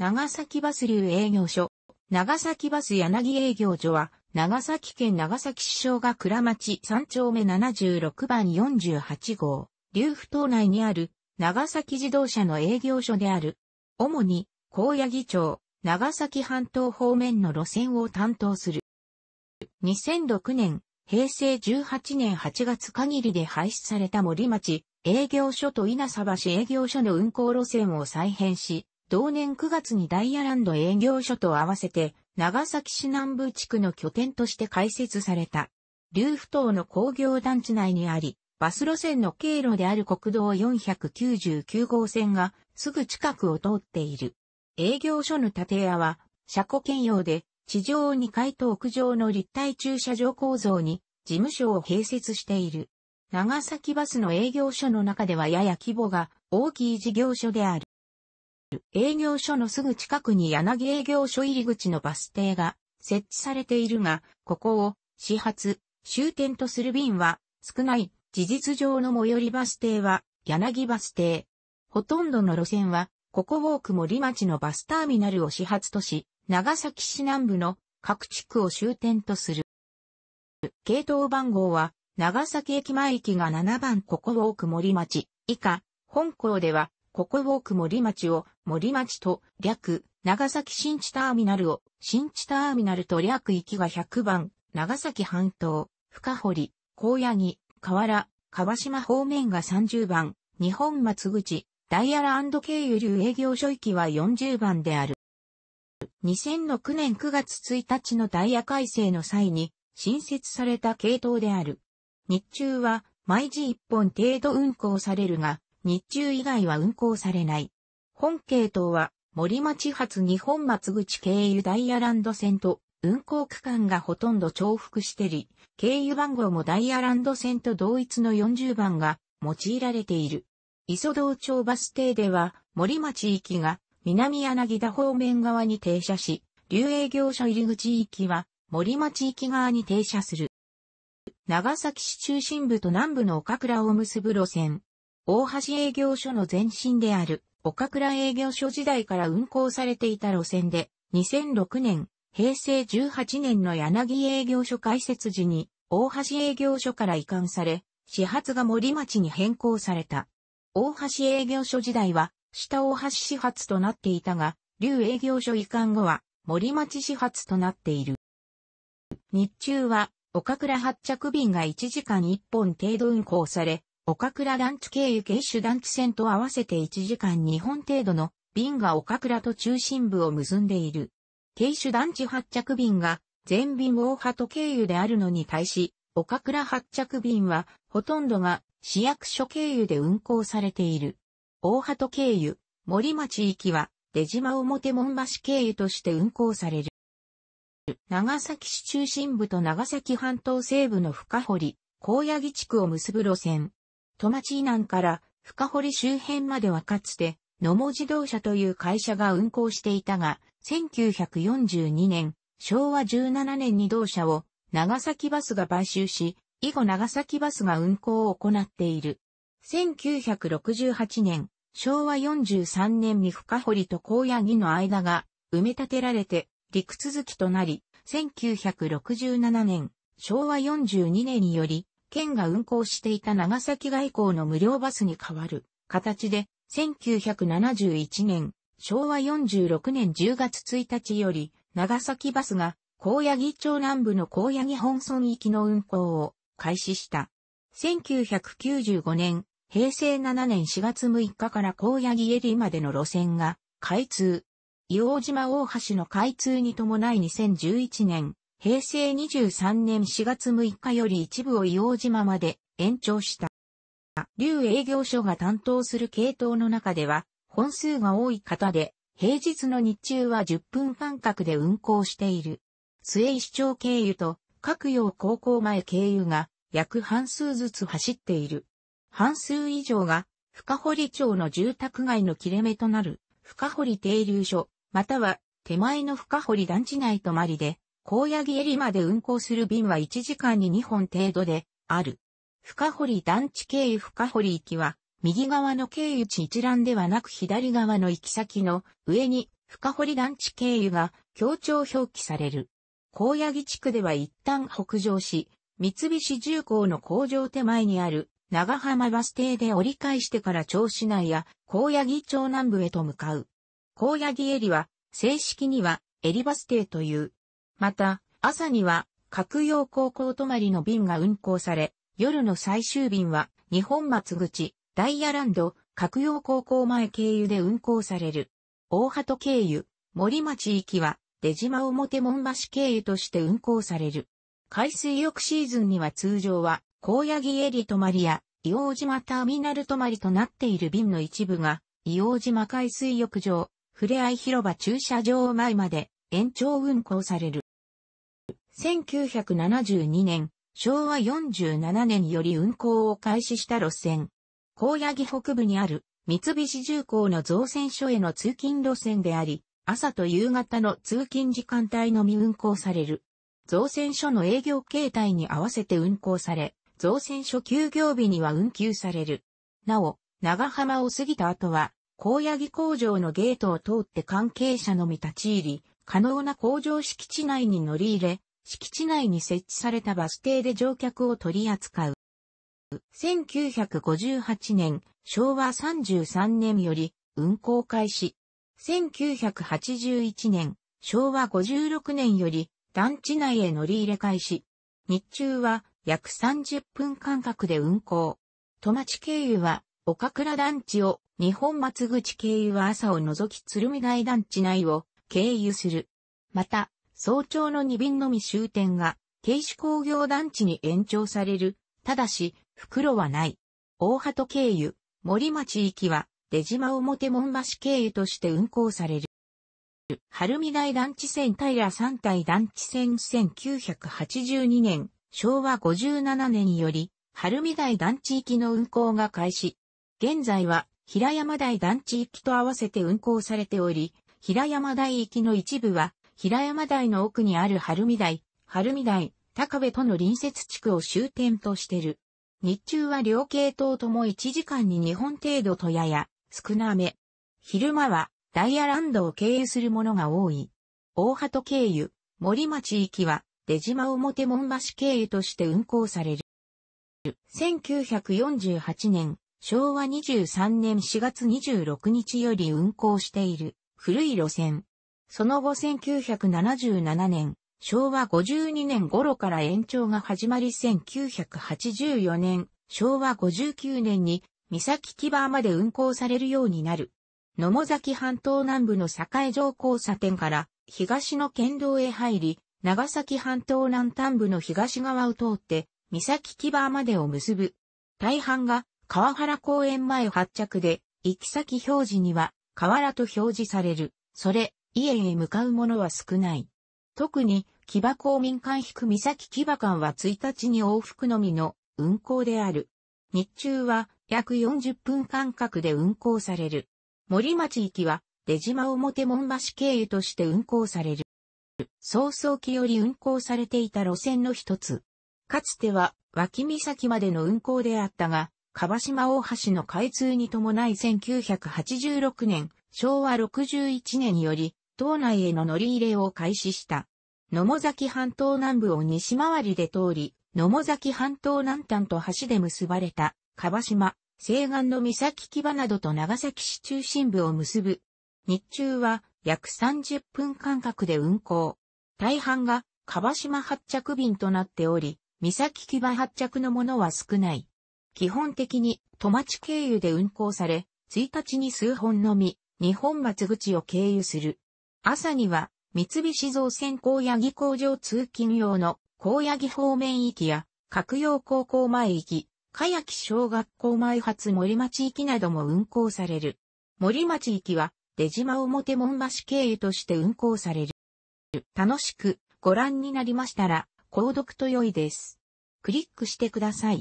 長崎バス流営業所。長崎バス柳営業所は、長崎県長崎市小が倉町3丁目76番48号、竜布島内にある、長崎自動車の営業所である。主に、高野木町、長崎半島方面の路線を担当する。2006年、平成18年8月限りで廃止された森町営業所と稲沢市営業所の運行路線を再編し、同年9月にダイヤランド営業所と合わせて、長崎市南部地区の拠点として開設された。竜フ島の工業団地内にあり、バス路線の経路である国道499号線がすぐ近くを通っている。営業所の建屋は、車庫兼用で、地上2階と屋上の立体駐車場構造に事務所を併設している。長崎バスの営業所の中ではやや規模が大きい事業所である。営業所のすぐ近くに柳営業所入り口のバス停が設置されているが、ここを始発、終点とする便は少ない。事実上の最寄りバス停は柳バス停。ほとんどの路線は、ここ大久森町のバスターミナルを始発とし、長崎市南部の各地区を終点とする。系統番号は、長崎駅前駅が7番ここ大久森町以下、本校ではここウォーク森町を森町と略、長崎新地ターミナルを新地ターミナルと略域が100番、長崎半島、深堀、高野木、河原、川島方面が30番、日本松口、ダイヤラ経由流営業所域は40番である。2006年9月1日のダイヤ改正の際に新設された系統である。日中は毎時1本程度運行されるが、日中以外は運行されない。本系統は森町発日本松口経由ダイヤランド線と運行区間がほとんど重複してり、経由番号もダイヤランド線と同一の40番が用いられている。磯道町バス停では森町行きが南柳田方面側に停車し、流営業所入口行きは森町行き側に停車する。長崎市中心部と南部の岡倉を結ぶ路線、大橋営業所の前身である、岡倉営業所時代から運行されていた路線で、2006年、平成18年の柳営業所開設時に、大橋営業所から移管され、始発が森町に変更された。大橋営業所時代は、下大橋始発となっていたが、竜営業所移管後は、森町始発となっている。日中は、岡倉発着便が1時間1本程度運行され、岡倉団地経由芸種団地線と合わせて1時間2本程度の便が岡倉と中心部を結んでいる。軽種団地発着便が全便大鳩経由であるのに対し、岡倉発着便はほとんどが市役所経由で運行されている。大鳩経由、森町行きは出島表門橋経由として運行される。長崎市中心部と長崎半島西部の深堀、高野木地区を結ぶ路線。戸町以南から深堀周辺まではかつて、野茂自動車という会社が運行していたが、1942年、昭和17年に同社を長崎バスが買収し、以後長崎バスが運行を行っている。1968年、昭和43年に深堀と高野木の間が埋め立てられて陸続きとなり、1967年、昭和42年により県が運行していた長崎外交の無料バスに変わる形で、1971年、昭和46年10月1日より、長崎バスが、高野木町南部の高野木本村行きの運行を開始した。1995年、平成7年4月6日から高野木リまでの路線が開通。伊黄島大橋の開通に伴い2011年、平成23年4月6日より一部を硫黄島まで延長した。竜営業所が担当する系統の中では、本数が多い方で、平日の日中は10分間隔で運行している。末石町経由と各洋高校前経由が約半数ずつ走っている。半数以上が深堀町の住宅街の切れ目となる深堀停留所、または手前の深堀団地内泊まりで高野木襟まで運行する便は1時間に2本程度である。深堀団地経由深堀行きは、右側の経由地一覧ではなく左側の行き先の上に深堀団地経由が強調表記される。高野木地区では一旦北上し、三菱重工の工場手前にある長浜バス停で折り返してから町市内や高野木町南部へと向かう。高野木エリは正式にはエリバス停というまた、朝には各洋高校泊まりの便が運行され、夜の最終便は日本松口、ダイヤランド、各洋高校前経由で運行される。大鳩経由、森町行きは出島表門橋経由として運行される。海水浴シーズンには通常は、高野木エリ泊まりや、硫黄島ターミナル泊まりとなっている便の一部が、硫黄島海水浴場、触れ合い広場駐車場前まで延長運行される。1972年、昭和47年より運行を開始した路線。高野木北部にある三菱重工の造船所への通勤路線であり、朝と夕方の通勤時間帯のみ運行される。造船所の営業形態に合わせて運行され、造船所休業日には運休される。なお、長浜を過ぎた後は、高野木工場のゲートを通って関係者のみ立ち入り、可能な工場敷地内に乗り入れ、敷地内に設置されたバス停で乗客を取り扱う。1958年、昭和33年より運行開始。1981年、昭和56年より団地内へ乗り入れ開始。日中は約30分間隔で運行。戸町経由は岡倉団地を、日本松口経由は朝を除き鶴見台団地内を経由する。また、早朝の2便のみ終点が、停子工業団地に延長される。ただし、袋はない。大鳩経由、森町行きは、出島表門橋経由として運行される。晴海台団地線平三体団地線1982年、昭和57年により、晴海台団地行きの運行が開始。現在は、平山台団地行きと合わせて運行されており、平山台行きの一部は、平山台の奥にある晴海台、晴海台、高部との隣接地区を終点としてる。日中は両系統とも1時間に2本程度とやや少なめ。昼間はダイヤランドを経由するものが多い。大鳩経由、森町行きは出島表門橋経由として運行される。1948年、昭和23年4月26日より運行している古い路線、その後1977年、昭和52年頃から延長が始まり1984年、昭和59年に、三崎木場まで運行されるようになる。野茂崎半島南部の栄城交差点から東の県道へ入り、長崎半島南端部の東側を通って、三崎木場までを結ぶ。大半が川原公園前発着で、行き先表示には河原と表示される。それ、家へ向かう者は少ない。特に、木場公民館引く三崎木場館は1日に往復のみの運行である。日中は約40分間隔で運行される。森町行きは出島表門橋経由として運行される。早々期より運行されていた路線の一つ。かつては脇岬までの運行であったが、川島大橋の開通に伴い1986年、昭和61年より島内への乗り入れを開始した。野茂崎半島南部を西回りで通り、野茂崎半島南端と橋で結ばれた、川島、西岸の三崎木場などと長崎市中心部を結ぶ。日中は約30分間隔で運行。大半が川島発着便となっており、三崎木場発着のものは少ない。基本的に、戸町経由で運行され、1日に数本のみ、日本松口を経由する。朝には、三菱造船高野木工場通勤用の高野木方面行きや、各用高校前行か茅木小学校前発森町行きなども運行される。森町行きは、出島表門橋経由として運行される。楽しくご覧になりましたら、購読と良いです。クリックしてください。